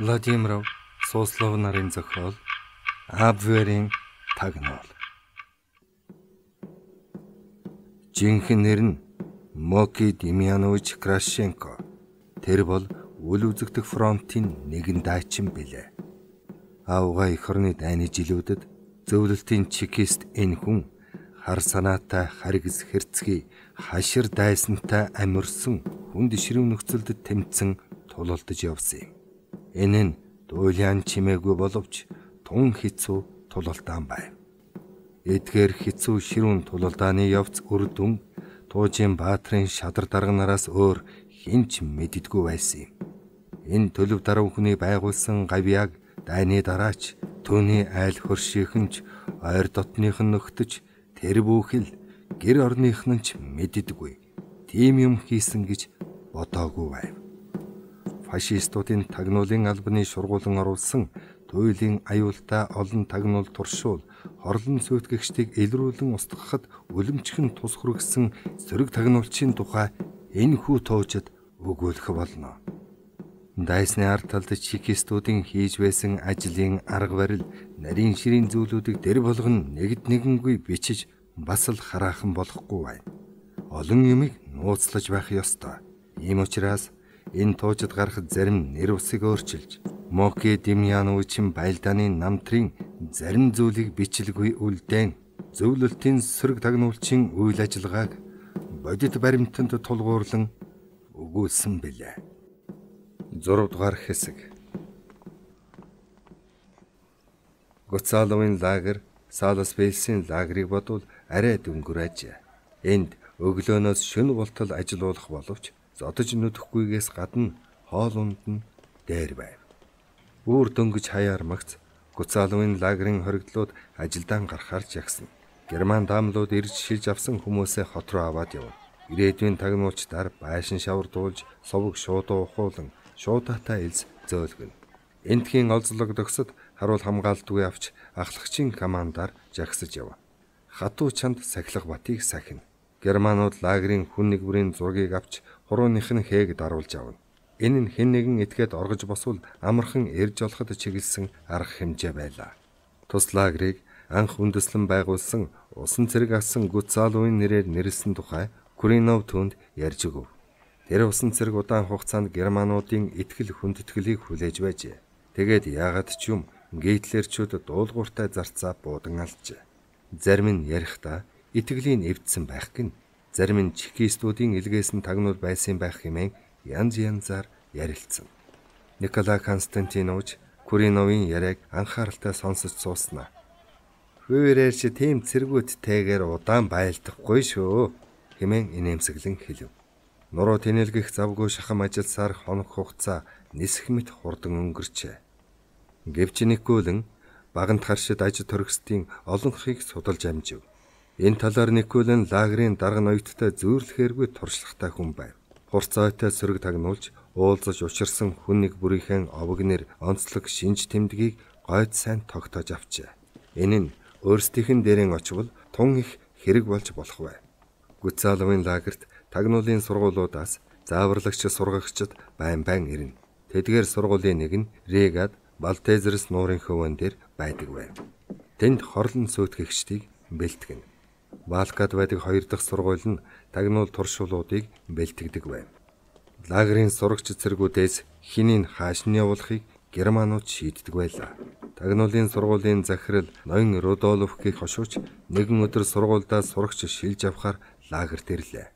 Владимиров Суслов нарын зохиол Абверийн тагнуул. Жинхэнэр нь Моки Демьянович Крашенко. Тэр бол үл үзэгдэх фронтын нэгэн дайчин билээ. Авга их орны дайны жилүүдэд зөвлөлтийн чекист энэ хүн хар санаатай харгис хэрцгий хашир дайснтай амьрсан хүнд ширүүн нөхцөлд тэмцэн тулалдаж явсан юм. Энэ нь дуйлан чимээгүй боловч тун хэцүү тулалдаан байв. Эдгээр хэцүү ширүүн тулалдааны явц үр дүн Туужийн баатрын шадар дарганараас өөр хинч мэддэггүй байсан юм. Энэ төлөв даруй хүний байгуулсан гавьяаг дайны дараач түүний айл хөршийнхэнч ойр дотных нь нөхтөж тэр бүхэл гэр орных нь ч мэддэггүй. Тим юм хийсэн гэж бодоогүй байв фашистуудын тагнуулын албаны шургуулan оруулсан туйлын аюултай олон тагнуул туршуул хорлон сүйтгэгчдийг илрүүлэн устгахад үлэмжхэн тус хүргэсэн сөрөг тагнуулчийн тухай энэ хүү тоочд өгөөлөх болно. Дайсны ард талд чекистүүдийн хийж байсан ажлын арга барил, нарийн ширийн зүйлүүдийг дэр болгон нэгд нэгэнгүй бичиж бас л хараахан болохгүй байна. Олон юмыг нууцлаж байх ёстой. Ийм учраас энэ туужид гарахад зарим нэр усыг өөрчилж Моке Демьяновичийн байлдааны намтрын зарим зүйлийг бичлэггүй үлдээн зөвлөлтийн сөрөг тагнуулчийн үйл ажиллагааг бодит баримтанд тулгуурлан өгүүлсэн билээ. 6 дугаар хэсэг. Гоцаловын лагер, Салас Бэлсийн лагерыг бодвол арай дөнгөр ажээ. Энд өглөөнөөс шөнө болтол ажиллах боловч зодож нүдэхгүйгээс гадна хоол унд нь дээр байв. Өөр дөнгөж хаяар магц Гуцаалвын лагерын хоригдлууд ажилдаан гарахаар жагсна. Герман дамлууд ирж шилж авсан хүмүүсээ хот руу аваад явна. Ирээдүйн тагнуулчдаар байшин шавар дуулж совг шууд ухуулан шуудаатай элс зөөлгөн. Энтхийн олзлог төгсөд харуул хамгаалдгүй авч ахлагчийн командаар жагсаж явна. Хатуу чанд сахилга батыг сахина. Германууд лагерийн хүн нэг бүрийн зургийг авч хурууных нь хээг даруулж авна. Энэ нь хэн нэгэн этгээд оргож босвол амархан эрж олоход чиглэсэн арга хэмжээ байлаа. Туслагрыг анх үндэслэн байгуулсан усан цэрэг асан Гуцалуйн нэрээр нэрлсэн тухай Куринов түнд ярьж өгөв. Тэр усан цэрэг удаан хугацаанд германуудын итгэл хүндэтгэлийг хүлээж байжээ. Тэгээд яагаад ч юм гейтлерчүүд дуулууртай зарцаа буудан алжээ. Зарим нь ярихдаа итгэлийн эвдсэн байх гин зарим нь чекистүүдийн илгээс нь тагнуул байсан байх хэмээн янз янзаар ярилцсан. Николай Константинович Куриновын яриаг анхааралтай сонсож сууснаа. Хөвөрээр чи тийм цэргүүттэйгээр удаан байлдахгүй шүү хэмээн инээмсэглэн хэлв. Нуруу тэнэлгэх завгүй шахам ажилсаар хоног хугацаа нисэх мэт хурдан өнгөрчээ. Гэвч нэггүйлэн багант харшид аж төрөгсдийн олонхийг судалж амжив. Энэ талаар Никулин лагерийн дарга ноёдтой зөөрлөхээргүй туршлагатай хүн байв. Хурцаатай сөрөг тагнуулж уулзаж учирсан хүн нэг бүрийнхэн овогнэр онцлог шинж тэмдгийг гойд сайн тогтоож авчээ. Энэ нь өөрсдийнх нь дээрэн очвол тун их хэрэг болж болох байв. Гүцаалвын лагерт тагнуулын сургуулиудаас зааварлагч сургагчид байн байн ирнэ. Тэдгээр сургуулийн нэг нь Регад Балтезерс нуурын хөвөн дээр байдаг байв. Тэнд хорлон сүйтгэгчдийг бэлтгэнэ. Балкад байдаг хоёр дахь сургууль нь тагнуул туршуулуудыг бэлтгэдэг байв. Лагерийн сурагч цэргүүдээс хинийн хаашны явуулахыг германууд шийддэг байлаа. Тагнуулын сургуулийн захирал Ноён Рудольф гэх хошууч нэгэн өдөр сургуульдаа сурагч шилж авахаар лагерт ирлээ.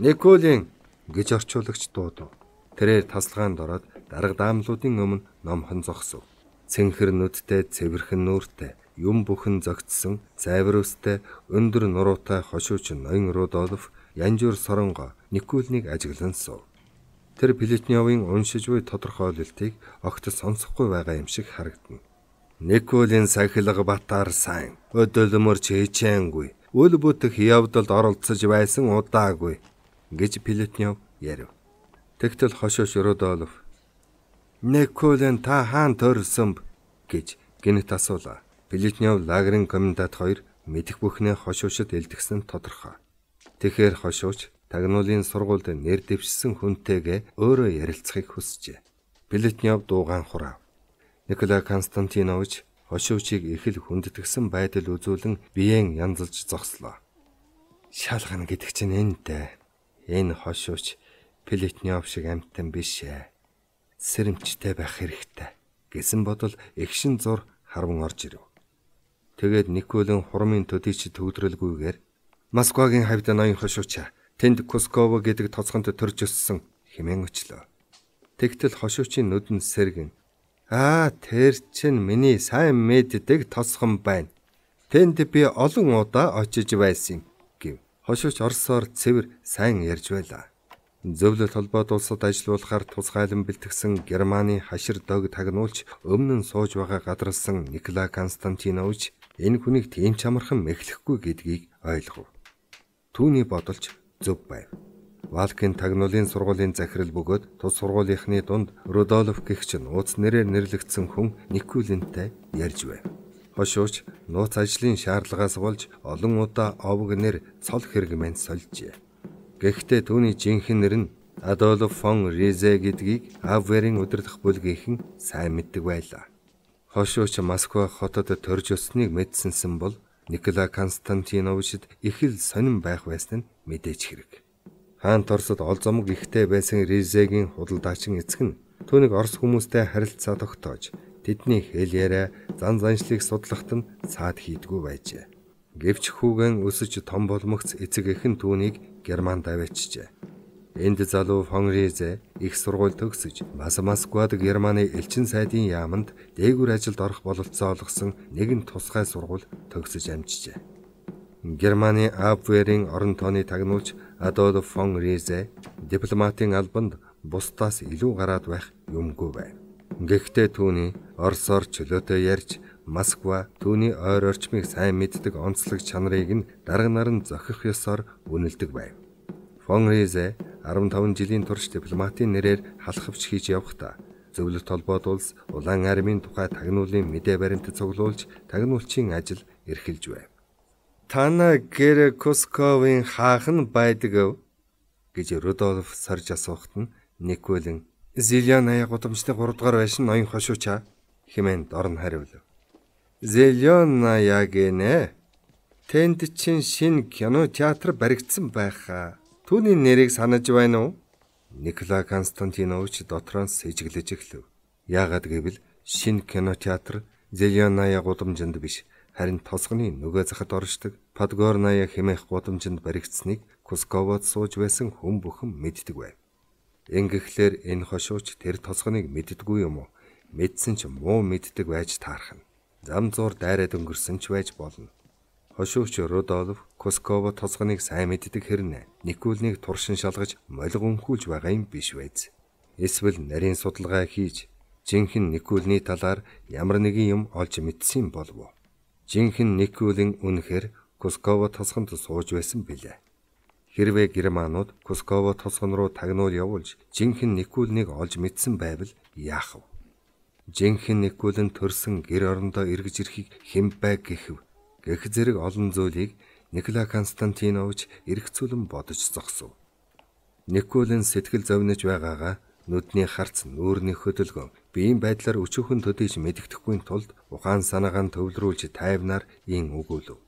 Николин гэж орчуулагч дуудав. Тэрээр таслагаанд ороод дарга даамлуудын өмнө номхон зогсов. Цэнхэр нүдтэй, цэвэрхэн нүртэй юм бүхэн зогтсон зайврустай өндөр нуруутай хошууч ноён Рудольф янжуур соронго Никулныг ажиглан суув. Тэр Плетнёвын уншиж буй тодорхойлолтыг огт сонсохгүй байгаа юм шиг харагдана. Никулийн сахилга батар сайн өдөлмөр чийчээнгүй үл бүтэх явдалд оролцож байсан удаагүй гэж Плетнёв ярив. Тэгтэл хошоош Рудольф Никулин та хаан төрсөн гэж гинт асуулаа. Плетнев лагерын комендант хоёр мэдих бүхнээ хошуушд элдгсэн тодорхой. Тэгэхэр хошууч тагнуулын сургуульд нэр дэвшсэн хүнтэйгээ өөрөө ярилцахыг хүсжээ. Плетнев дуугаан хурав. Николай Константинович хошуучийг ихэл хүндэтгсэн байдал үзүүлэн биеэн янзалж зогслоо. Шалгана гэдэг чинь энэ дээ. Энэ хошууч Плетнев шиг амттан биш ээ. Сэрэмжтэй байх хэрэгтэй гэсэн бодол эгшин зур харван орж ирэв. Тэгээд Николын хурмын төдийч төгдрөлгүйгээр Москвагийн хавьд ноён хошууча тэнд Кускова гэдэг тоцгонд төрж өссөн хэмээн өчлөө. Тэгтэл хошуучийн нүдэн сэргэн Аа тэр чинь миний сайн мэддэг тосхон байна. Тэнд би олон удаа очиж байсан юм гэв. Хошууч орсоор цэвэр сайн ярьж байла. Зөвлөлт холбоод улсад ажиллуулахаар тусгайлан бэлтгэсэн Германы хашир дог тагнуулж өмнө нь сууж байгаа гадралсан Николай Константинович энэ хүнийг тийм чамархан мэхлэхгүй гэдгийг ойлгов. Түүний бодолч зөв байв. Валкин тагнуулын сургуулийн захирал бөгөөд тус сургуулийнхны дунд Рудолф гихч нууц нэрээр нэрлэгдсэн хүн Никулинтай ярьж байв. Хошууч нууц ажлын шаардлагаас болж олон удаа овг нэр цол хэрэгмэнд сольжээ. Гэхдээ түүний жинхэнэ нэр нь Адольф фон Ризе гэдгийг Авверийн удирдах бүлгийнхэн сайн мэддэг байлаа хошооч Москва хотод төрж өснгийг мэдсэнсэн бол Николай Константиновичд их л сонирн байх байсан нь мэдээж хэрэг. Хаан Торсод ол зомог ихтэй байсан Ризегийн худалдаачин эцэг нь түүнийг Орос хүмүүстэй харилцаа тогтоож тэдний хэлээрээ зан заншлыг судлахад нь цаад хийдгүү байжээ. Гэвч хүүгэн өсөж том болмогц эцэг эхэн түүнийг Германд авчижээ. Энд залуу Фонризе их сургууль төгсөж Масамасквад Германы элчин сайдын яаманд дээгүр ажилд орох бололцоо олгосон нэгэн тусгай сургууль төгсөж амжжээ. Германы Абверийн орон тооны тагнуулч Адольф фон Ризе дипломатын албанд бусдаас илүү гараад байх юмгүй байв. Гэхдээ түүний Оросоор чөлөөтэй ярьж Москва түүний ойр орчмыг сайн мэддэг онцлог чанарыг нь дарга нар нь зохих ёсоор үнэлдэг байв. Фон Ризе 15 жилийн турш дипломатын нэрээр халахвч хийж явхдаа зөвлөлт холбоод улс улаан армийн тухай тагнуулын мэдээ баримтад цуглуулж тагнуулчийн ажил эрхэлж байв. Тана гэр Кусковын хаахан байдагв гэж Рудольф сарж асуухт нь Николин Зилиан аяг удамчны 3 дугаар байшин ноён хошуучаа хэмээн дорн хариулв. Зилиан аяг гэнэ. Тэнд чинь шинэ кино театр баригдсан байхаа Түүний нэрийг санаж байна уу? Никола Константинович дотроос сэжиглэж эхлэв. Яагаад гэвэл шинэ кинотеатр Зеленая гудамжинд биш, харин тосгоны нөгөө захад оршдог Подгорная хэмээх гудамжинд баригдсныг Кусковод сууж байсан хүн бүхэн мэддэг байв. Ингэхлээр энэ хошууч тэр тосгоныг мэддэггүй юм уу? Мэдсэн ч муу мэддэг байж таарх нь. Зам зуур дайраад өнгөрсөн ч байж болно. Хошууч Рудолф Кускова тосгоныг сайн мэддэг хэрнэ. Никулныг туршин шалгаж молиг өмхүүлж байгаа юм биш байз. Эсвэл нарийн судалгаа хийж жинхэнэ Никулны талаар ямар нэгэн юм олж мэдсэн болов уу? Жинхэнэ Никулын үнэхээр Кускова тосгонд сууж байсан билээ. Хэрвээ германууд Кускова тосгон руу тагнуул явуулж жинхэнэ Никулныг олж мэдсэн байвал яах вэ? Жинхэнэ Никулын төрсэн гэр орондоо эргэж ирэхийг хэн байг гэхв гэх зэрэг олон зүйлийг Николай Константинович эргцүүлэн бодож зогсов. Никулин сэтгэл зовниж байгаагаа нүдний харц, нүүрний хөдөлгөөн биеийн байдлаар өчүүхэн төдийж мэддэхгүй тулд ухаан санаагаа төвлөрүүлж тайвнаар ин өгүүлв.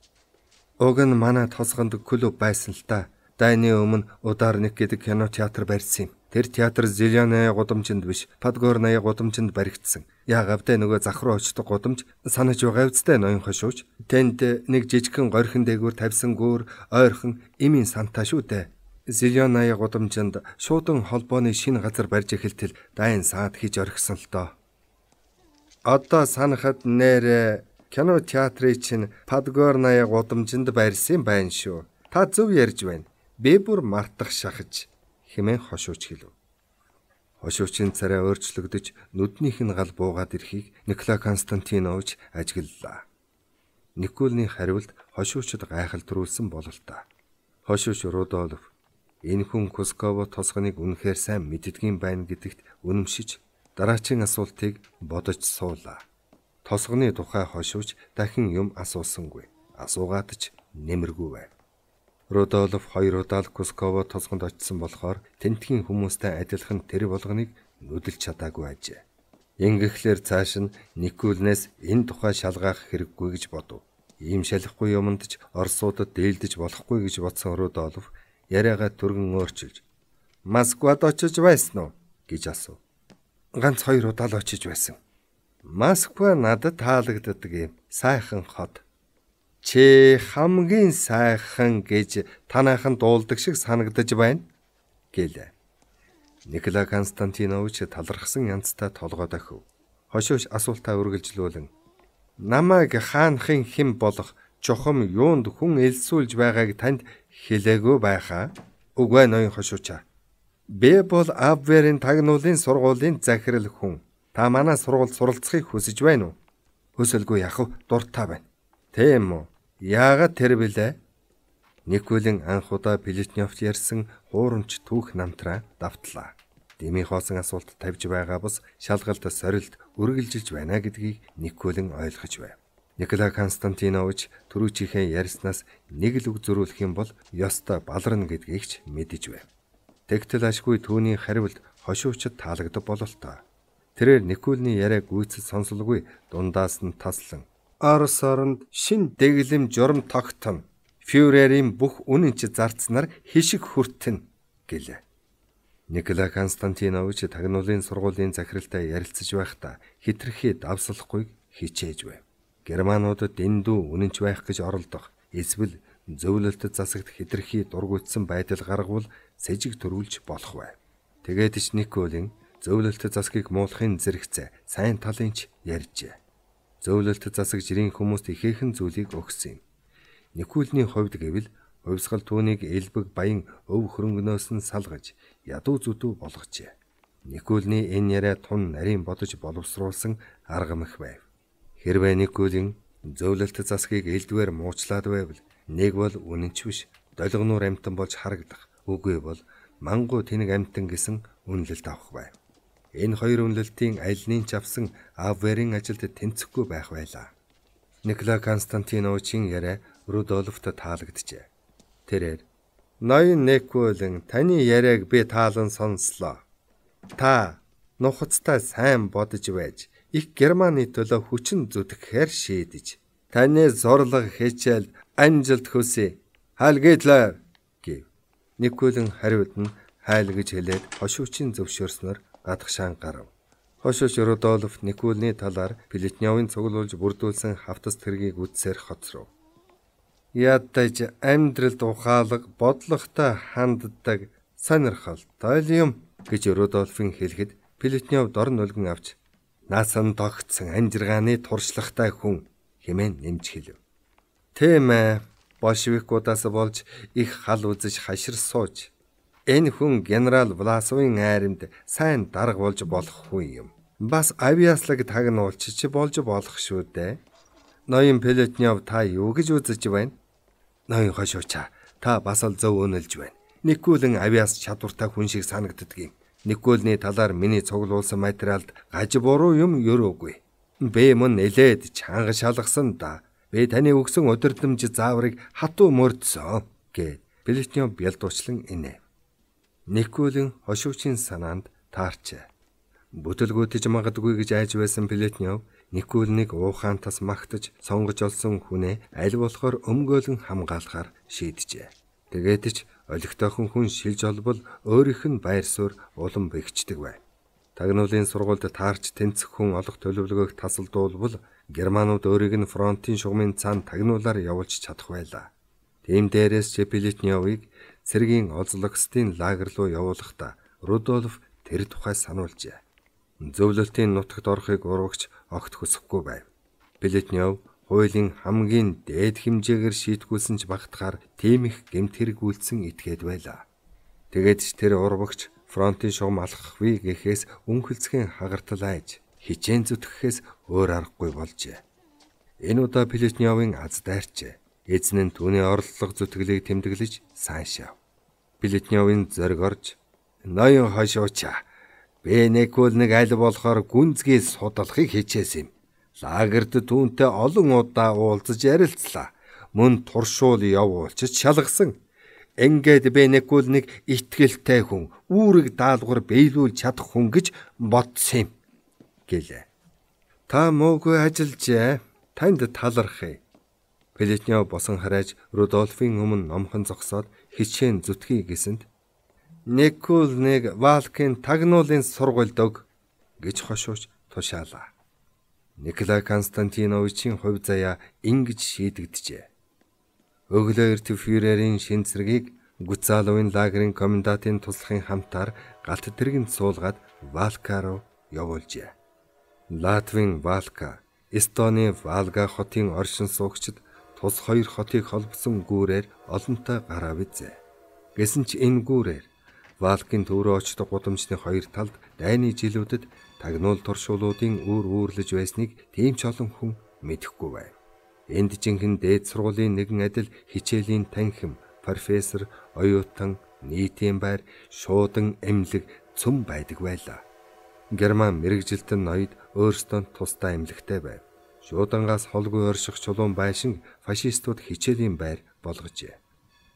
Уг нь манай тосгонд клуб байсан л та Дайны өмнө Удар нэг гэдэг кино театр барьсан юм. Тэр театр Зилианы гудамжинд биш, Падгорны гудамжинд баригдсан. Яагавдэ нөгөө захруу очдог гудамж санаж байгаа үстэй ноён хошууч. Тэнд нэг жижигхэн горьхон дээгүүр тавьсан гүр ойрхон имийн сантаа шүү дээ. Зилианы гудамжинд шуудан холбооны шинэ газар барьж эхэлтэл дайн саад хийж орхисон л доо. Одоо санахад нэрэ кино театрыг чинь Падгорны гудамжинд барьсан байх шүү. Та зөв ярьж байна. Бэбүр мартах шахаж хэмээн хошууч хэлв. Хошуучийн царай өөрчлөгдөж нүднийх нь гал буугаад ирэхийг Никола Константинович ажиглалаа. Николны хариулт хошуучд гайхалтрүүлсэн бололтой. Хошууч Рудольф энэ хүн Кусково тосгоныг үнэхээр сайн мэддгийм байна гэдэгт үнэмшиж дараачийн асуултыг бодож суулаа. Тосгоны тухай хошууч дахин юм асуусангүй. Асуугаад ч нэмэргүй байв. Рудолф хоёр удаа л Кусково тосгонд очсон болохоор тентгийн хүмүүстэй адилхан тэр болгоныг нүдэлж чадаагүй ажээ. Ингэхлээр цааш нь Никулнес энэ тухай шалгаах хэрэггүй гэж бодов. Ийм шалахгүй юмд ч Оросуудад дээлдэж болохгүй гэж бодсон Рудолф яриагаа түргэн өөрчилж "Москвад очиж байсан уу?" гэж асуув. Ганц хоёр удаа л очиж байсан. Москва надад таалагддаг юм. Сайхан хот чи хамгийн сайхан гэж танайхан дуулдаг шиг санагдаж байна гэлээ. Николай Константинович талархсан янзтай толгойд охив. Хошоош асуултаа үргэлжлүүлэн намайг хаанхын хэн болох чухам юунд хүн элсүүлж байгааг танд хэлээгүй байхаа. Үгүй ноён хошуучаа. Би бол Абверийн тагнуулын сургуулийн захирал хүн. Та манай сургуульд суралцахыг хүсэж байна уу? Хүсэлгүй яах вэ? Дуртай байна. Тийм үү? Яагаад тэр билээ? Никулин анх удаа Плетневт ярьсан хуурамч түүх намтраа давтлаа. Дэмий хоосон асуулт тавьж байгаа бас шалгалт сорилд үргэлжилж байна гэдгийг Никулин ойлгож байв. Николай Константинович төрүүчийнхээ ярьснаас нэг л үг зөрүүлэх юм бол ёстой баларна гэдгийг ч мэдэж байв. Тэгтэл ашгүй түүний хариулт хошуучд таалагдав бололтой. Тэрээр Никулны яриа гүйцэд сонсолгүй дундаас нь таслан Орос оронд шин дэглэм журам тогтон. Фюрерийн бүх үнэнч зарцнаар хишиг хүртэн гэлээ. Николай Константинович тагнуулын сургуулийн захиралтай ярилцаж байхдаа хитрхи давслахгүй хичээж байв. Германуудад эндүү үнэнч байх гэж оролдох эсвэл зөвлөлтөд засагт хитрхи дургуутсан байдал гаргавал сэжиг төрүүлж болох байв. Тэгээд ч Николийн зөвлөлтөд засгийг муулахын зэрэгцээ сайн талынч ярьжээ зөөлөлт засаг жирийн хүмүүст ихээхэн зүйлийг өгсөн юм. Нэхүүлний хувьд гэвэл хувьсгал түүнийг элбэг баян өв хөрөнгнөөс нь салгаж ядуу зүдүү болгочээ. Никулны энэ яриа тун нарийн бодож боловсруулсан аргамх байв. Хэрвээ Никулын зөөлөлт засгийг элдвээр муучлаад байвал нэг бол үнэн ч биш, долгонуур амтан болж харагдах, үгүй бол мангу тэнэг амтан гэсэн үнэлэлт авах байв. Энэ хоёр үнэлэлтийн аль нь ч авсан Авверийн ажилд тэнцэхгүй байх байлаа. Никола Константиновичийн яриа Рудольфт таалагджээ. Тэрээр "Ноён Некволен таны яриаг би таалан сонслоо. Та нухацтай сайн бодож байж их Германы төлөө хүчин зүтгэхээр шийдэж таны зорлог хичээл амжилт хүсье. Хайл Гитлер" гэв. Николин хариуд нь хайл гэж хэлээд хошуучийн зөвшөөрснөр гадагшаан гарав. Хошош Родолов Никулны талаар Плетневын цуглуулж бүрдүүлсэн хавтас тэргийг үтсээр хоцров. Ядаж амьдралд ухаалаг, бодлоготой ханддаг сонирхол, тойлиум гэж Родолфын хэлэхэд Плетнев дор нулгин авч наасан тогтсон анжиргааны туршлагатай хүн хэмээн нэмж хэлв. Тийм ээ, большевикудаас болж их хал үзэж хашир сууж Энэ хүн генерал Власовын айрамд сайн дарга болж болох хүн юм. Бас авиаслаг тагнуулчч болж болох шүү дээ. Ноён Плетнев та юу гэж үзэж байна? Ноён хошууча. Та бас л зөв өнөлж байна. Никулэн авиас чадвартай хүн шиг санагддаг юм. Никулны талаар миний цуглуулсан материалд гаж буруу юм өрөөгүй. Бэ мөн нэлээд чанга шалгасан да. Би таны өгсөн өдөрдөмж зааврыг хатуу мөрдсөн гэд Плетнев бялдуучлан инэ. Никулин хошигчийн санаанд таарчээ. Бүтэлгүйтэж магадгүй гэж айж байсан Плетнев Никулныг уухан тас магтаж сонгож олсон хүнээ аль болохоор өмгөөлөн хамгаалахаар шийджээ. Тэгээд ч олигтойхон хүн шилж олбол өөрийнх нь байр суурь улам бэхждэг байв. Тагнуулын сургуульд таарч тэнцэх хүн олох төлөвлөгөөг тасалдуулбал германууд өөрийг нь фронтын шугамын цаанд тагнуулаар явуулж чадах байлаа. Тийм дээрээс Чепелитнёвыг цэргийн Озлогстийн лагер руу явуулахдаа Рудольф тэр тухай сануулжээ. Зөвлөлтийн нутагт орохыг урвагч огт хүсэхгүй байв. Плетнев хуулийн хамгийн дээд хэмжээгээр шийтгүүлсэн ч багтахаар тийм их гэмт хэрэгүүлсэн итгээд байлаа. Тэгээд ч тэр урвагч фронтын шугам алхахвээ гэхээс үнхэлцгийн хагартал айж хичээн зүтгэхээс өөр аргагүй болжээ. Энэ удаа Плетневын аз дайрчээ. Эзэн нь түүний орлог зүтгэлийг тэмдэглэж саншав. Билетнёвын зориг орж ноён хошууча бэ нэггүй нэг аль болохоор гүнзгий судалхыг хичээсэн юм. Лагерт түүнтэй олон удаа уулзаж ярилцлаа. Мөн туршуул явуулчиж шалгасан. Ингээд бэ нэггүй нэг ихтгэлтэй хүн үүрэг даалгавар биелүүл чадах хүн гэж бодсон юм гэлээ. Та муугүй ажиллажээ. Танд талархъя Плетнев босон харайж Рудольфийн өмнө номхон зогсоод хичээн зүтгэе гэсэнд нэг кул нэг Валкин тагнуулын сургуйлдог гэж хошууч тушаалаа. Николай Константиновичийн хувь заяа ингэж шийдэгджээ. Өглөө эрт фюрерийн шин зэргийг Гуцааловын лагерын комендантын туслахын хамтаар галт тэргэнд суулгаад Валка руу явуулжээ. Латвийн Валка, Эстоны Валга хотын оршин суугчид тус хоёр хотыг холбосон гүүрээр олонтой гараа бизээ. Гэсэн ч энэ гүүрээр Валкин төөрөө очдог гудамжны хоёр талд дайны жилүүдэд тагнуул туршуулуудын өөр өөрлөж байсныг тийм ч олон хүн мэдэхгүй байв. Энд жинхэнэ дээд сургуулийн нэгэн адил хичээлийн танхим, профессор, оюутан, нийтийн байр, шуудан эмнэлэг цөм байдаг байлаа. Герман мэрэгжилтэн ноёд өөрсдөө тусдаа эмнэлэгтэй байв. Шуудангаас холгүй орших чулуун байшин фашистууд хичээлийн байр болгожээ.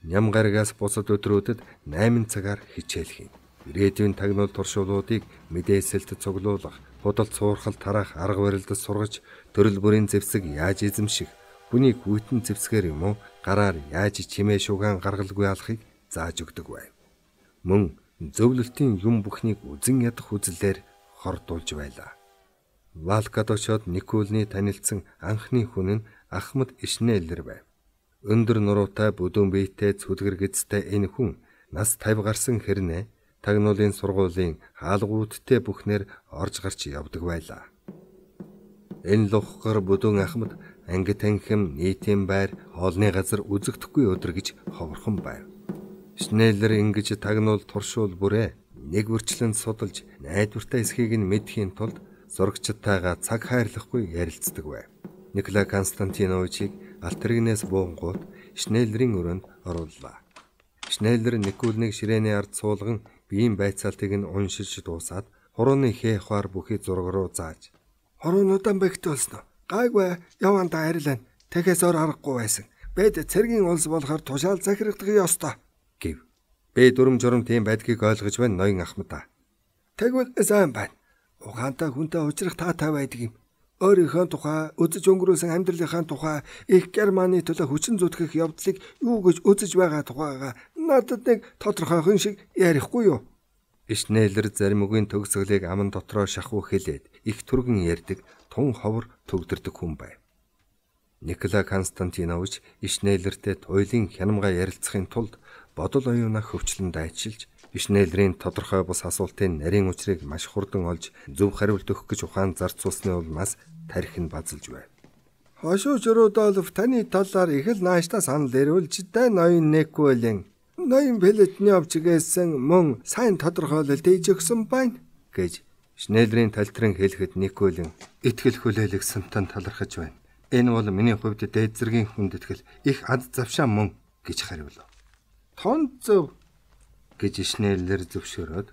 Ням гарагаас бусад өдрүүдэд 8 цагаар хичээл хийн. Ирээдүйн тагнуул туршуулуудыг мэдээсэлт цуглуулах, худал цуурхал тараах арга барилдас сургаж, төрөл бүрийн зэвсэг яаж эзэмших, хүний гүйтэн зэвсгэр юм уу, гараар яаж чимээ шугаан гаргалгүй алахыг зааж өгдөг байв. Мөн зөвлөлтийн юм бүхнийг үзен ядах үзлээр хордуулж байлаа. Валкад очоод Никулны танилцсан анхны хүн нь Ахмад Ишнэлэр байв. Өндөр нуруутай бүдүүн биетэй цүлгэр гизтэй энэ хүн нас 50 гарсан хэрнээ тагнуулын сургуулийн хаалгуудтэй бүхнэр орж гарч явдаг байлаа. Энэ лохгор бүдүүн Ахмад анги танхим нийтийн байр хоолны газар үзэгдэхгүй өдөр гэж ховорхон байв. Шнеллер ингэж тагнуул туршуул бүрээ нэг үрчлэн судалж найдвартай эсхийг нь мэдхийн тулд зурагчдтайгаа цаг хайрлахгүй ярилцдаг байв. Николай Константиновичийг алтэргнээс буунгууд Шнеллерийн өрөөнд орууллаа. Шнеллер Никулныг ширээний ард суулган биеийн байцаалтыг нь уншиж дуусаад хурууны хээхваар бүхий зураг руу зааж "Хуруу удаан бэгт олсноо. Гайгүй яванда арилаа. Тэхээс ор аргагүй байсан. Бэд цэргийн улс болохоор тушаал захирагдах ёстой" гэв. Бэ дүрм журм тийм байдгийг ойлгож байна ноён ахмада. "Тэгвэл сайн байна. Ухаантай хүнтэй уулзрах та та байдаг юм. Өөрийнхөө тухай, үзэж өнгөрөөсөн амьдралынхаа тухай, их германы төлөө хүчин зүтгэх явдлыг юу гэж үзэж байгаа тухайгаа надад нэг тодорхой хүн шиг ярихгүй юу? Ишнэлэр зарим үгийн төгсгөлийг аман дотроо шахуу хэлээд их түргэн ярддаг тун ховор төгдөрдөг хүн байв. Николай Константинович Ишнэлэртэй туйлын хянамга ярилцахын тулд бодол оюунаа хөвчлөн дайчилж Ишнэлрийн тодорхой бус асуултын нарийн учрыг маш хурдан олж зөв хариулт өгөх гэж ухаан зарцуулсны улмаас тарих нь базалж байна. Хошуу жирүүдолв таны талаар их л нааштай санал ирүүлж дэ ноён нэквэлэн ноён бэлэтний овчгээсэн мөн сайн тодорхойлолт хийж өгсөн байна гэж Шнэлрийн талтрын хэлэхэд нэквэлэн итгэл хүлээлэг сумтан талархаж байна. Энэ бол миний хувьд дээд зэргийн хүндэтгэл их ад завшаа мөн гэж хариулав. Тон зөв гэж ишнээлэр зөвшөөрөөд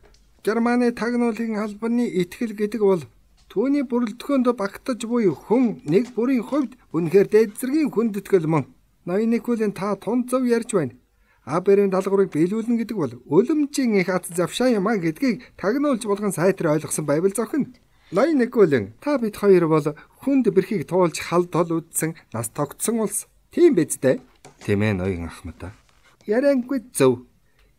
Германы тагнуулын албаны ихтгэл гэдэг бол түүний бүрэлдэхүүнд багтаж буй хүн нэг бүрийн хувьд үнэхээр дээд зэргийн хүндэтгэл мөн. Ноёникуулийн та тун зөв ярьж байна. Аберийн даалгаврыг биелүүлнэ гэдэг бол өлөмжийн их ац завшаа юм а гэдгийг тагнуулж болгон сайтар ойлгосон байвал зохино. Ноёникуулийн та бид хоёр бол хүнд бэрхийг туулж хал тол үдсэн нас тогтсон улс. Тийм биз дээ. Тэмээ ноён ахмада. Яранггүй зөв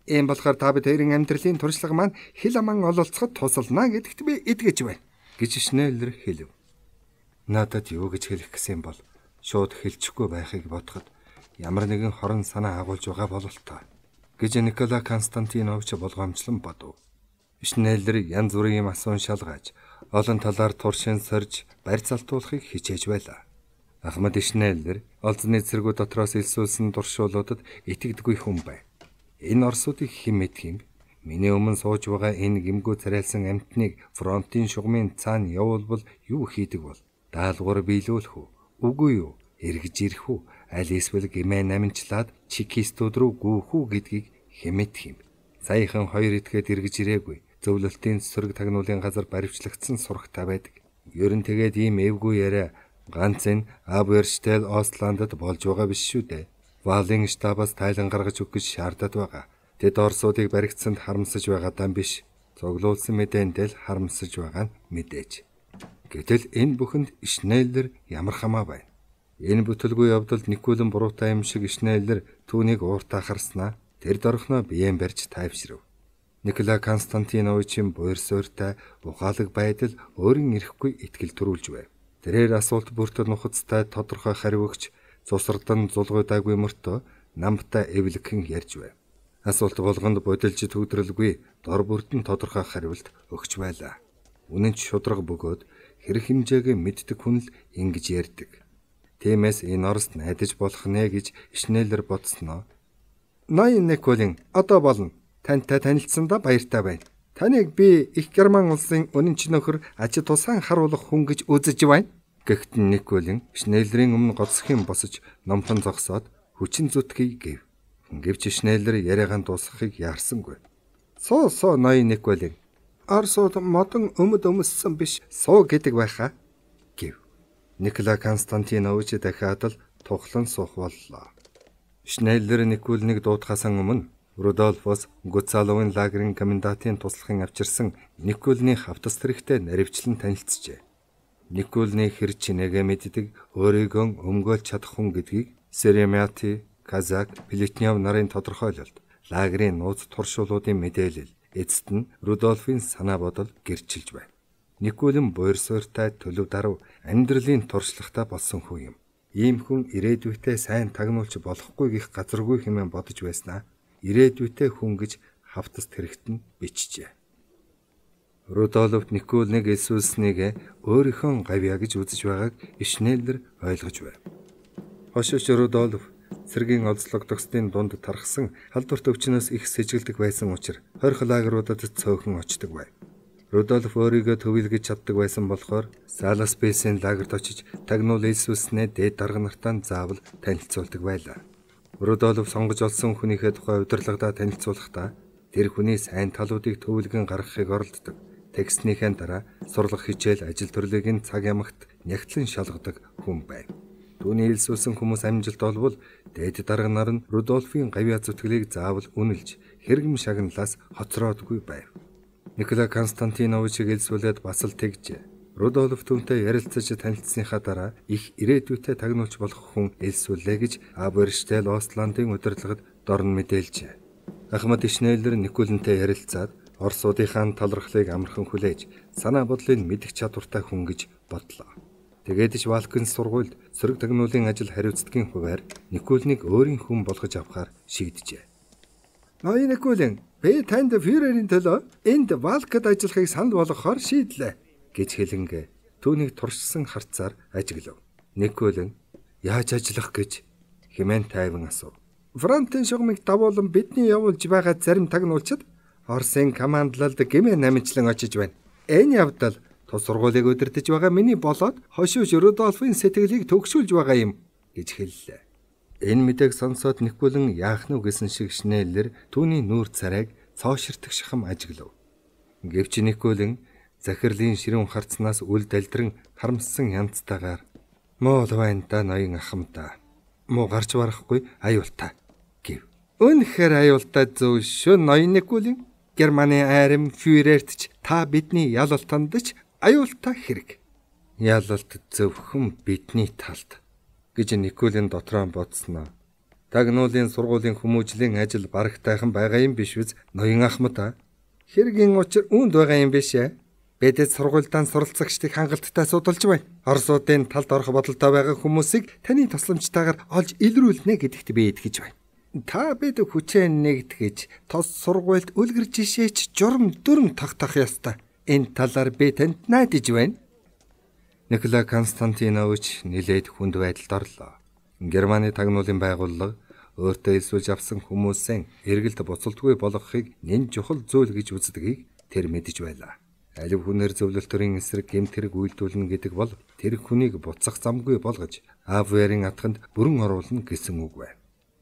Ийм болохоор та бид хоёрын амьдралын туршлага маань хил аман ололцоход тусална гэдэгт би итгэж байна гэж Шнеллер хэлв. Надад юу гэж хэлэх гэсэн бол шууд хэлчихгүй байхыг бодоход ямар нэгэн хорон санаа агуулж байгаа бололтой гэж Никола Константинович болгоомжлон бодов. Шнеллер янз бүрийн юм асуун шалгаж олон талаар туршин сорж барь залтуулахыг хичээж байлаа. Ахмад Шнеллер олзны цэргүүд дотроос илсүүлсэн туршуулуудад итгэдэггүй хүн байв. Энэ орсуудыг хэн мэдх юм? Миний өмнө сууж байгаа энэ гимгүү царайлсан амтныг фронтын шугамын цаана явуулбал юу хийдэг бол? Даалгавар биелүүлэх үү? Үгүй юу. Эргэж ирэх үү? Аль эсвэл гимээ намжлаад чекистүүд рүү гүйх үү гэдгийг хэмээх юм. Саяхан хоёр этгээд эргэж ирээгүй. Зөвлөлтийн цэцэрэг тагнуулын газар баривчлагдсан сурагтай байдаг. Ер нь тэгээд ийм эвгүй яриа ганц энэ Абверштел Остландд болж байгаа биш шүү дээ. Валийн штабаас тайлан гаргаж өгөх гэж шаардаад байгаа. Тэд Оросуудыг баригдсанд харамсаж байгаадан биш, цуглуулсан мэдээндэл харамсаж байгаа нь мэдээж. Гэтэл энэ бүхэнд Ишнейлер ямар хамаа байна? Энэ бүтэлгүй явдалд Никулын буруутай юм шиг Ишнейлер түүнийг ууртаа харснаа тэр дорхноо биеэн барьж тайвшрав. Никола Константиновичийн буйр суурьтай ухаалаг байдал өөрийн ирэхгүй ихтгэл төрүүлж байв. Тэрээр асуулт бүртэл нухацтай тодорхой хариу өгч цусардан зулгой дайгүй мөртөө намтай эвлэгхэн ярьж байв. Асуулт болгонд бодилж төвдрэлгүй дор бүрдэн тодорхой хариулт өгч байлаа. Үнэн ч шудраг бөгөөд хэрэг хэмжээгээ мэддэг хүн л ингэж ярьдаг. Тиймээс энэ орст найдаж болох нэ гэж ичнэлэр бодсноо. Ноён Николин одоо болно. Тантай танилцсандаа баяртай байна. Таныг би их Герман улсын үнэнч нөхөр ажид тусан харуулах хүн гэж үзэж байна. Гэхдээ Николин Шнейлерийн өмнө гоцхийн босож номхон зогсоод хүчин зүтгэе гэв. Гэвч Шнейлер яриагаа дуусгахыг яарсангүй. Суу суу ноён Николин. Арсууд модон өмд өмссөн биш суу гэдэг байхаа гэв. Никола Константинович дахиад л тухлан суух боллоо. Шнейлер Николиныг дуудахасан өмнө Рудольфос Гуцаловын лагерын комендантын туслахын авчирсан Николины хавтас тэрэгтэй наривчлан танилцжээ. Никулны хэр чинээгээ мэддэг өөрийгөө өмгөөлж чадах хүн гэдгийг Серемяти, Казак, Плетнев нарын тодорхойлолт, лагерийн нууц туршуулуудын мэдээлэл, эцэст нь Рудольфийн санаа бодол гэрчилж байна. Никулын буйр суурьтай төлөв даруй амьдралын туршлагатай болсон хүн юм. Ийм хүн ирээдүйтэй сайн тагнуулч болохгүй гих газаргүй хэмээн бодож байснаа ирээдүйтэй хүн гэж хавтас хэрэгтэн бичжээ. Рудольф Никол нэг Иесуснийг өөрийнхөө гавья гэж үзэж байгааг Ишнеллер ойлгож байв. Хошиш Рудольф цэргийн олзлог тогсдын дунд тархсан халдварт өвчнөөс их сэжигдэг байсан учраас хорих лагеруудад цөөхөн очдог байв. Рудольф өөрийгөө төвилгэж чаддаг байсан болохоор Салас Бесийн лагерт очиж тагнуул Иесуснээ дээд дарга нартаа заавал танилцуулдаг байлаа. Рудольф сонгож олсон хүнийхээ тухай удирдлагаа танилцуулахдаа тэр хүний сайн талуудыг төвлөгөн гаргахыг оролддог. Тэгснийхээ дараа сурлах хичээл ажил төрлийг нь цаг ямагт нягтлан шалгадаг хүн байв. Түүний хэлсүүлсэн хүмүүс амжилт олвол дээд дарга нар нь Рудольфийн гавьяа зүтгэлийг заавал үнэлж хэрэгм шагналаас хоцроодгүй байв. Никола Константиновичийг хэлсүүлээд бас л тэгжээ. Рудольф түнтэй ярилцаж танилцсныхаа дараа их ирээдүйтэй тагнуулж болох хүн элсүүлээ гэж Аберштейл Остландын удирдлагад дорн мэдээлжээ. Ахмад Ишнейлер Никулнтэй ярилцаад Орсуудынхаа талархлыг амархан хүлээж, санаа бодлыг мэдэх чадвартай хүн гэж бодлоо. Тэгээд ч Валкин сургуульд сөрөг тагнуулын ажил хариуцлагын хуваар Никулныг өөрийн хүн болгож авахар шийджээ. Ноён Никулин, би танд фюрерийн төлөө энд Валкад ажиллахыг санал болгохоор шийдлээ гэж хэлэнгээ түүнийг туршсан харцаар ажиглав. Никулин яаж ажиллах гэж хэмээн тайван асуув. Фронтын шугамыг давуулан бидний явуулж байгаа зарим тагнуулчид Оросын командлалд гэмээр намжлан очиж байна. Энэ явдал тус сургуулийг өдөртөж байгаа миний болоод хошууш Рудольфын сэтгэлийг төгшүүлж байгаа юм гэж хэллээ. Энэ мэдээг сонсоод нэхгүлэн яах нь гэсэн шиг шинэлэр түүний нүүр царайг цооширтг шахам ажиглав. Гэвч нэхгүлэн захирлын ширүүн харцнаас үл дэлдрэн харамссан янзтайгаар "Моол байна да ноён ахам та. Муу гарч барахгүй аюултай" гэв. Үнэхээр аюултай зөв шөн ноён нэхгүлэн Германы айрам фюрерт ч та бидний ялалтанд ч аюултай хэрэг. Ялалт зөвхөн бидний талд гэж Николин дотроо бодсноо. Тагнуулын сургуулийн хүмүүжлийн ажил барагтайхан байгаа юм биш биз Ноён Ахмад аа. Хэргийн учир үүнд байгаа юм биш ээ. Бэдэд сургуульдаан суралцагчдыг хангалттай судалж байна. Орсуудын талд орох бодолтой байгаа хүмүүсийг таны тусламжтайгаар олж илрүүлнэ гэдэгт би итгэж байна. Та бид хүчээ нэгтгэж тос сургуульд үлгэр жишээч журам дүрм тагтах ёстой. Энэ талар би танд найдаж байна. Николай Константинович нилээд хүнд байдалд орлоо. Германы тагнуулын байгууллага өөртөө илсүүлж авсан хүмүүсийн эргэлт буцалтгүй болгохыг нэн чухал зүйл гэж үздэгийг тэр мэдэж байлаа. Алив хүнээр зөвлөлтөрийн эсрэг гэмт хэрэг үйлдүүлнэ гэдэг бол тэр хүнийг буцах замгүй болгож Авверийн атханд бүрэн оруулна гэсэн үг байв.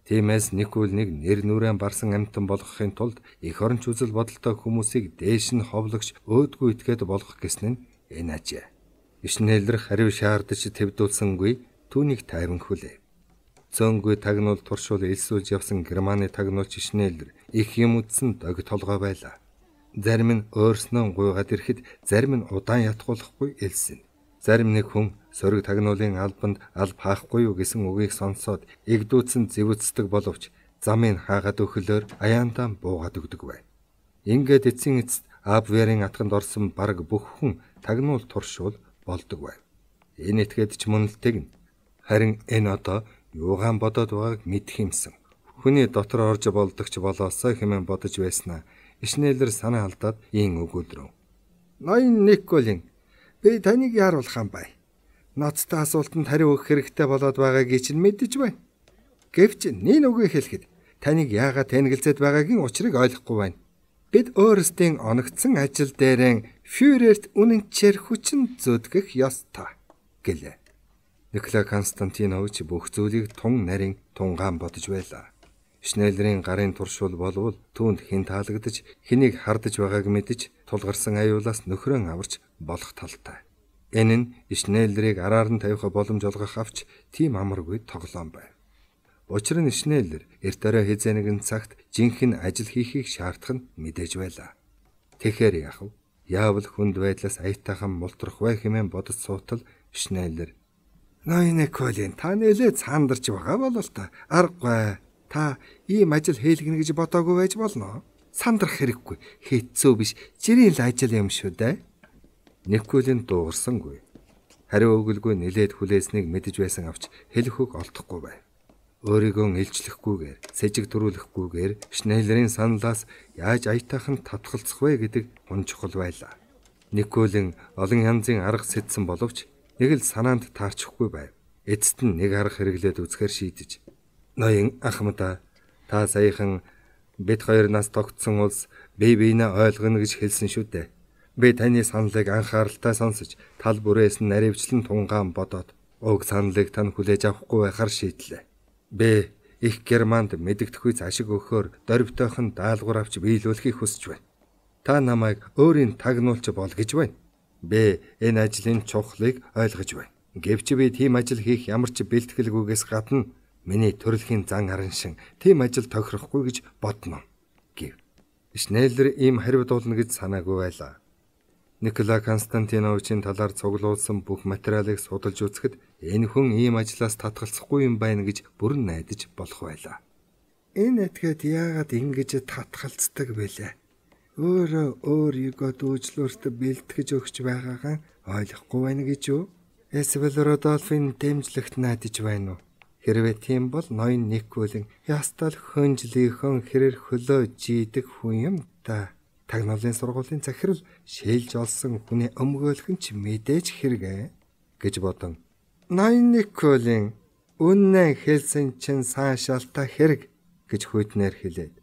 Тиймээс нэг үл нэг нэр нүрэн барсан амьтан болгохын тулд эх оронч үзэл бодолтой хүмүүсийг дээш нь ховлогч өөдгөө итгээд болгох гэсэн нь энэ ажээ. Ишнэлрэх хариу шаардаж тэвдүүлсэнгүй түүнийг тайван хүлээ. Цөөнгүй тагнуул туршуул элсүүлж явсан Германы тагнуулч Ишнэлр их юм үдсэн догт толгой байлаа. Зарим нь өөрснөө гуйгаад ирэхэд зарим нь удаан ятгуулахгүй элсэн. Зарим нэг хүн сориг тагнуулын албанд алба хаахгүй юу гэсэн үгийг сонсоод эгдүүцэн зэвүцдэг боловч замыг хаагаад өглөөр аяндаа буугаад өгдөг байв. Ингээд эцсийн эцэст Абверийн атганд орсон бараг бүх хүн тагнуул туршуул болдог байв. Энэ этгээд ч мөн л тэгнэ. Харин энэ одоо юугаан бодоод байгааг мэдх юмсан. Хүний дотор орж болдогч болоосоо хэмээн бодож байснаа Ишнэлэр санаа алдаад ийн өгүүлрв. 81 голын би таныг яаруулхан бай ноцтой асуултанд хариу өгөх хэрэгтэй болоод байгаагийг чинь мэдэж байна. Гэвч нин үгээ хэлэхэд таныг яагаад тэнглэцэд байгаагийн учрыг ойлгохгүй байна. Бид өөрсдийн оногдсон ажил дээр Фюрерт үнэнчээр хүчин зүтгэх ёстой гэлээ. Николай Константинович бүх зүйлийг тун нарийн тунгаан бодож байлаа. Шнелерийн гарын туршуул болвол түүнд хэн таалагдж, хэнийг хардж байгааг мэдж, тулгарсан аюулаас нөхрөн аварч болох талтай. Энэ нь Ишнэллерийг араар нь тавих боломж олгох авч тийм амаргүй тоглоом байв. Учир нь Ишнэллер эрт орой хизээ нэгэн цагт жинхэнэ ажил хийхийг шаардах нь мэдээж байлаа. Тэгэхэр яах вэ? Яавал хүнд байдлаас аятайхан мултрах вэ хэмээн бодож суутал Ишнэллер Нойны Колин та нэлээ цаандарч байгаа болол та. Аргагүй. Та ийм ажил хийлгэнэ гэж бодоагүй байж болно. Сандрах хэрэггүй. Хитцүү биш. Жирийн л ажил юм шүү дээ. Никулин дуугарсангүй. Хариу өгөлгүй нилээд хүлээснийг мэдэж байсан авч хэл хөг олдохгүй байв. Өөрийгөө илчлэхгүйгээр, сэжиг төрүүлэхгүйгээр Шнейлерийн саналаас яаж аятайхан татгалзах вэ гэдэг гун чухал байлаа. Никулин олон янзын арга сэтсэн боловч нэг л санаанд таарчихгүй байв. Эцэст нь нэг арга хэрэглээд үзэхэр шийдэж. Ноён Ахмада та саяхан бид хоёр нас тогтсон улс бие биенээ ойлгоно гэж хэлсэн шүү дээ Би таны саналыг анхааралтай сонсож, тал бүрээс нь наривчлан тунгаан бодоод уг саналыг тань хүлээж авахгүй байхаар шийдлээ. Б их Германд мэддэхгүй цашиг өгөхөөр доривтойхон даалгавар авч биелүүлэхийг хүсэж байна. Та намайг өөрийн тагнуулч бол гэж байна. Б энэ ажлын чухлыг ойлгож байна. Гэвч би тийм ажил хийх ямар ч бэлтгэлгүйгээс гадна миний төрөлхийн зан аран шин тийм ажил тохирохгүй гэж бодно гэв. Шнеллер ийм хариуд олно гэж санаагүй байлаа. Никола Константиновичийн талаар цуглуулсан бүх материалыг судалж үзэхэд энэ хүн ийм ажлаас татгалцахгүй юм байна гэж бүрэн найдаж болох байлаа. Энэ этгээд яагаад ингэж татгалцдаг вэ? Өөрөө өөрийгөө дүүжлүүрт бэлтгэж өгч байгаагаа ойлгохгүй байна гэж юу? Эсвэл Родольфын дэмжлэгт найдаж байна уу? Хэрвээ тийм бол ноён Николин ястал хөнжлийнхөн хэрэг хөлөө жийдэг хүн юм та. Да тагналын сургуулийн захирал шээлж олсон хүний өмгөөлхөн ч мэдээж хэрэгэ гэж бодон. Найниколийн үнэн хэлсэн чин саашаалтай хэрэг гэж хөөднөр хэлээд.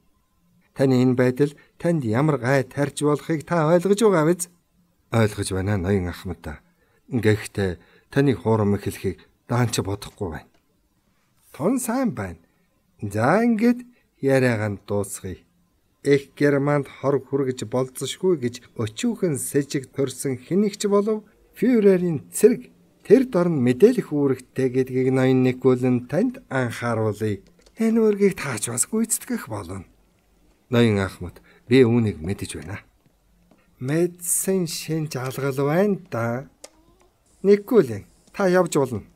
Таны энэ байдал танд ямар гай тарж болохыг та ойлгож байгаа биз? Ойлгож байна ноён ахмадаа. Гэхдээ таны хуурам эхлэхийг даанч бодохгүй байна. Тон сайн байна. За ингээд яриагаан дуусгая эх Германд хор хүргэж болзошгүй гэж өчүүхэн сэжиг төрсөн хэнийгч болов фюрерийн цэрэг тэр дорн мэдээлэх үүрэгтэй гэдгийг ноён Николын танд анхааруулъя. Энэ үргийг таач бас гүйцэтгэх болно. Ноён Ахмад би үүнийг мэдэж байна. Мэдсэн шинж алгал байна да. Николын та явж болно.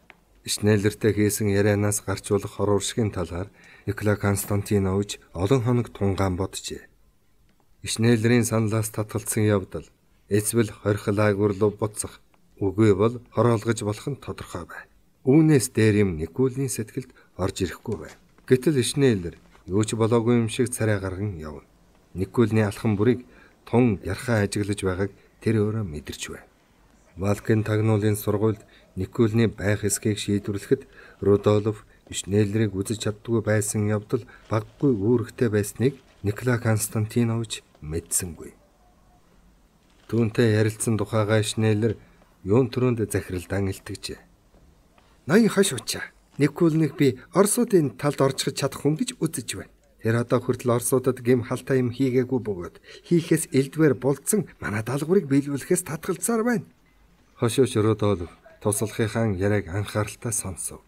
Шнелертэй хийсэн ярианаас гарч болох хор уршигын талаар Никола Константинович олон хоног тунгаан боджээ. Ишнэлрийн саналаас татгалцсан явдал эцвэл хорхил агуурлуу буцах үгүй бол хороолгож болох нь тодорхой байна. Үүнээс дээр юм Никулын сэтгэлд орж ирэхгүй байна. Гэтэл Ишнэлэр юу ч болоогүй юм шиг царай гарган явна. Никулны алхан бүрийг тун ярхаа ажиглаж байгааг тэр өөрөө мэдэрч байна. Малкин тагнуулын сургуульд Никулны байх эсхийг шийдвэрлэхэд Рудолф биш нээлрийг үзэж чаддгүй байсан явдал баггүй үүрэгтэй байсныг Николай Константинович мэдсэнгүй. Түүнтэй ярилцсан тухайгаа Шнеллер юун төрөнд захиралдаан илтгэжээ. Ноён хош уучаа. Никулник би Орсуудын талд орчихж чадах хүн гэж үзэж байна. Тэр одоо хүртэл Орсуудад гим халтай юм хийгээгүй бөгөөд хийхээс элдвэр болцсон манай даалгаврыг биелүүлэхээс татгалцаар байна. Хошоош өрөөдөөл туслахынхаа яриаг анхааралтай сонсов.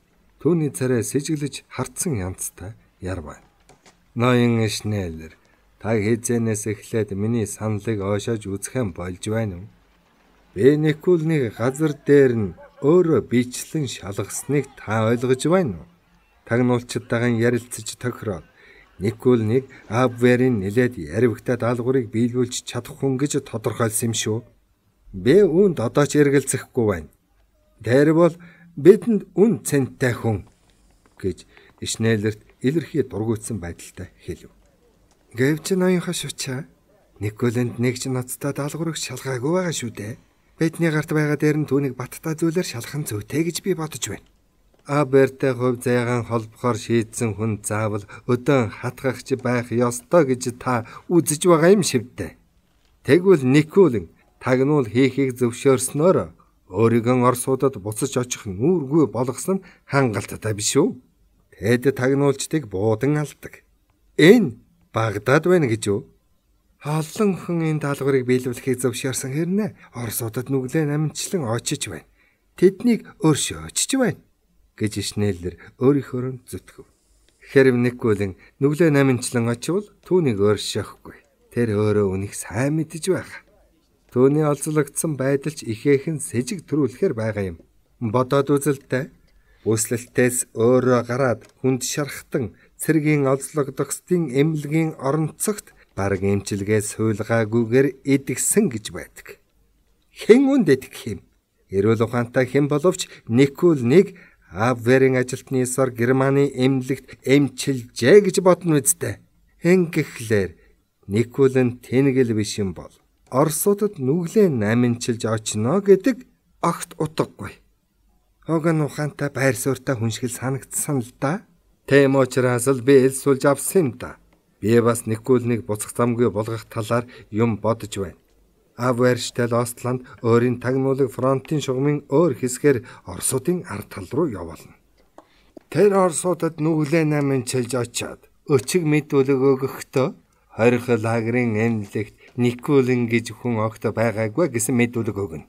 Төвний царай с ิจ глэж хартсан янцтай яр байна. Ноён эшнээлэр та хизэнээс эхлээд миний саналыг ойшоож үзэх юм болж байна уу? Би нэггүй нэг газар дээр нь өөрөө бичлэн шалгасныг та ойлгож байна уу? Тагнуулчдаагаан ярилцаж тохироо. Нэггүй нэг Абверийн нэлээд яривгтай даалгаврыг биелүүлж чадах хүн гэж тодорхойлсон юм шүү. Би үүнд одоо ч эргэлзэхгүй байна. Тэр бол бидэнд үн цэнтэй хүн гэж Ишнэлерт илэрхий дургуутсан байдалтай хэлв. Гэвч ноёнхоо шучаа Николанд нэг ч ноцтой даалгаврыг шалгаагүй байгаа шүү дээ. Бидний гарт байгаа дээр нь түүнийг баттай зүйлээр шалхан зүйтэй гэж би бодож байна. Абертэй хувь зайгаан холбохоор шийдсэн хүн заавал өдөн хатгахч байх ёстой гэж та үзэж байгаа юм шивдэ. Тэгвэл Николын тагнуул хийхийг зөвшөөрснөөр Өөригөн Оросуудад буцаж очих нүүргүй болгосон нь хангалттай биш үү? Тэд тагнуулчдыг буудан алдаг. Энэ Багдад байна гэж үү? Халлан хүн энэ даалгаврыг биелүүлэхийг зөвшөөрсөн хэрнээ Оросуудад нүглэн амжилтлан очиж байна. Тэднийг өршөө очиж байна гэж ишнээлэр өөрийнхөө зүтгэв. Хэрв нэггүйлэн нүглэн амжилтлан очивол түүнийг өршөөхгүй. Тэр өөрөө үнийг сайн мэдэж байх. Төвний олзлогдсон байдал ч ихээхэн сэжиг төрүүлэхээр байгаа юм. Бодоод үзэлтэй. Үслэлтээс өөрөө гараад хүнд шархтан цэргийн олзлогдохстын эмнэлгийн оронцогт баг эмчилгээ суйлгаагүйгээр идэгсэн гэж байдаг. Хэн үнд идэх юм? Эрүүл ухаантай хэн боловч нэггүй нэг Абверийн ажилтны сар Германы эмнэлэгт эмчилжээ гэж бодно үсттэй. Ингэхлээр Никулын тэнгэл биш юм бол Оросуудад нүглээ наминчилж очно гэдэг огт утгагүй. Хоган ухаантай байр суурьтай хүн шиг санагдсан л да. Тийм учраас л би элсүүлж авсан юм да. Би бас нэггүй нэг буцах замгүй болгох талаар юм бодож байна. Авверштел Остланд өөрийн тагнуулыг фронтын шугамын өөр хэсгээр Оросуудын ард тал руу явуулна. Тэр Оросуудад нүглээ наминчилж очоод өчиг мэд үлэг өгөхдөө хорих лагерын эмнэлэгт Никулин гэж хүн огт байгаагүй гэсэн мэдүүлэг өгнө.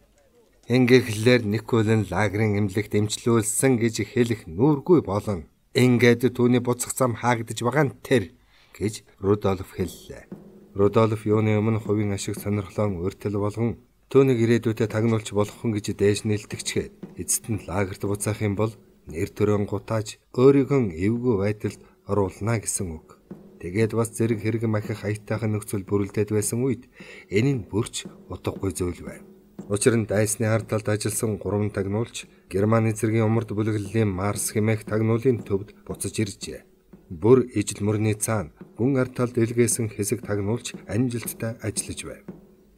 Ингэхлээр Никулин лагерын эмнэлэгт эмчлүүлсэн гэж хэлэх нүргүй болно. Ингээд түүний буцах зам хаагдж байгаа нь тэр гэж Рудольф хэллээ. Рудольф юуны өмнө хувийн ашиг сонирхлон өртөл болгон түүнийг ирээдүйдээ тагнуулж болох хүн гэж дээш нэлтгэчгээд эцэст нь лагерт буцаах юм бол нэр төрөнгөө тааж өөрийгөө эвгүй байдалд оруулна гэсэн үг. Тэгээд бас зэрэг хэрэг махих хаягтайхан нөхцөл бүрэлдээд байсан үед энэ нь бүрч утгагүй зүйл байв. Учир нь дайсны хар талд ажилласан гурван тагнуулч Германы цэргийн умард бүлэглэлийн Марс хэмээх тагнуулын төвд буцаж иржээ. Бүр ижил мөрний цаана гүн ар талд илгээсэн хэсэг тагнуулч амжилттай ажиллаж байв.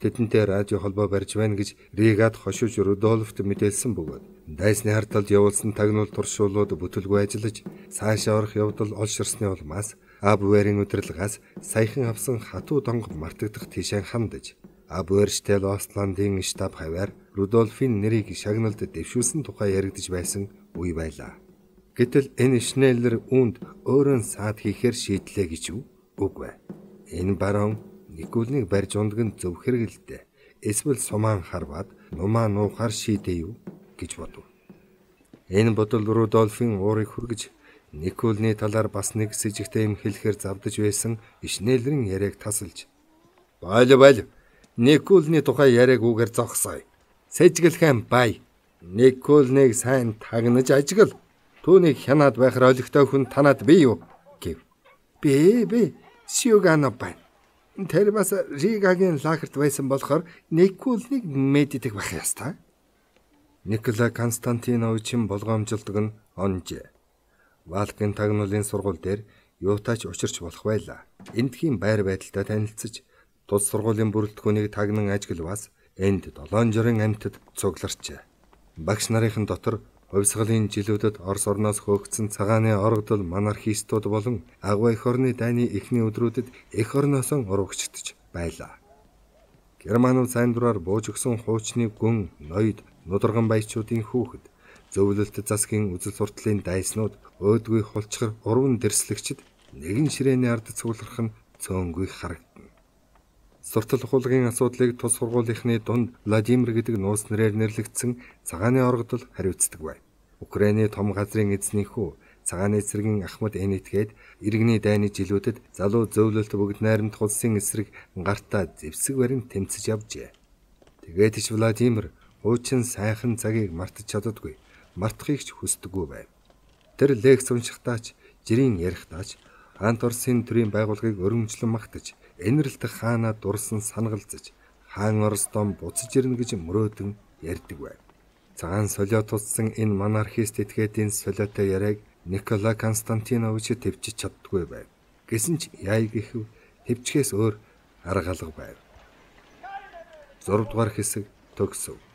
Тэдэнтэй радио холбоо барьж байна гэж Ригад хошиж Рудольфт мэдээлсэн бөгөөд дайсны хар талд явуулсан тагнуул туршуулууд бүтэлгүй ажиллаж цаашаа орох явдал олширсны улмаас Абвэрийн удирдлагаас саяхан авсан хатуу донго мартагдах тийшэн хамдаж Абвэрштэл Осландын штаб хавар Рудольфийн нэрийг шагналд дэвшүүлсэн тухай яригдж байсан үе байлаа. Гэтэл энэ Шнеллер үүнд өөрөө саад хийхээр шийдлээ гэж үг вэ. Энэ барон Никулныг барьж ундгэн зөв хэрэгэлдэ. Эсвэл сумаан харваад нумаа нуухаар шийдэе юу гэж бодов. Энэ бодол Рудольфийн уурыг хүргэж Никулны талар бас нэг с ิจ гтэй юм хэлэхэр завдж байсан ишнээлрэн яриаг тасалж "Байл байл. Никулны тухай яриаг үгээр зогсоё. Сэжгэлхэн бай. Никулныг сайн тагнаж ажигл. Түүнийг хянаад байхаар олигтой хүн танаад бий юу?" гэв. "Бэ бэ. Сьюгано бай. Тэр бас Ригагийн лагерт байсан болохоор Никулныг мэддэг байх ёстой." Никола Константиновичийн болгоомжлдог нь онжээ. Валкин тагнуулын сургууль дээр юутаач учирч болох байлаа. Эндхийн байр байдалтай танилцж тус сургуулийн бүрэлдэхүүнийг тагнан ажиглаваас энд 7 жирийн амтд цугларчээ. Багш нарын дотор хувьсгалын жилүүдэд Орос орноос хөөгдсөн цагааны оргодол монархистууд болон агуу эх орны дайны эхний өдрүүдэд эх орноосоо урагчдж байлаа. Германууд сайн дураар бууж өгсөн хуучны гүн ноёд нударган баячуудын хүүхэд Зөвлөлт засгийн үзэл сурталын дайснууд өөдгүй хулцгар урван дэрслэгчд нэгэн ширээний ард цуглах нь цөөнгүй харагдана. Суртал хуулгын асуудлыг тус сургуулийнхны дунд Владимир гэдэг нууц нэрээр нэрлэгдсэн цагааны оргодол хариуцдаг байв. Украиний том газрын эзнийхүү цагааны эсрэгэн Ахмад Энэтгээд иргэний дайны жилүүдэд залуу зөөлөлт бүгд найрамд хулсын эсрэг гартаа зэвсэг барин тэмцэж явжээ. Тэгээд ч Владимир хуучин сайхан цагийг мартаж чаддаггүй мартахыг ч хүсдэггүй байв. Тэр лекц уншихтаач жирийн ярихдаач ант Орсын төрийн байгууллагыг өргөмжлөн магтаж, энэрлдэх хаанаа дурсан санагалзаж, хаан Орстон буцаж ирнэ гэж мөрөөдөн ярьдаг байв. Цагаан солио туссан энэ монархист этгээдийн солиотой яриаг Николай Константинович төвчж чаддгүй байв. Гэсэн ч яйг ихэв төвчгээс өөр арга алга байв. 6 дугаар хэсэг төгсөв.